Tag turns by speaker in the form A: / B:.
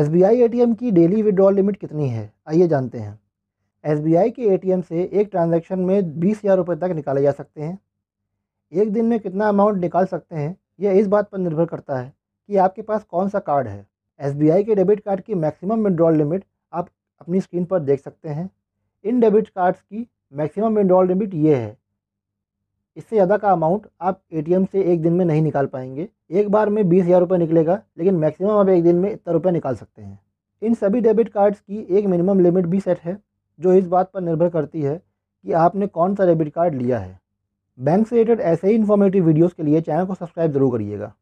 A: S B I M की daily withdrawal limit कितनी है आइए जानते हैं एस बी आई के ए टी एम से एक ट्रांजेक्शन में बीस हज़ार रुपये तक निकाले जा सकते हैं एक दिन में कितना अमाउंट निकाल सकते हैं यह इस बात पर निर्भर करता है कि आपके पास कौन सा कार्ड है एस बी आई के डेबिट कार्ड की मैक्सिमम विड्रॉल लिमिट आप अपनी स्क्रीन पर देख सकते हैं इन डेबिट कार्ड्स की मैक्सिमम विड्रॉल लिमिट ये है इससे ज़्यादा का अमाउंट आप ए से एक दिन में नहीं निकाल पाएंगे एक बार में बीस हज़ार रुपये निकलेगा लेकिन मैक्सिमम आप एक दिन में इतना रुपये निकाल सकते हैं इन सभी डेबिट कार्ड्स की एक मिनिमम लिमिट भी सेट है जो इस बात पर निर्भर करती है कि आपने कौन सा डेबिट कार्ड लिया है बैंक से रिलेटेड ऐसे ही इन्फॉर्मेटिव वीडियोज़ के लिए चैनल को सब्सक्राइब जरूर करिएगा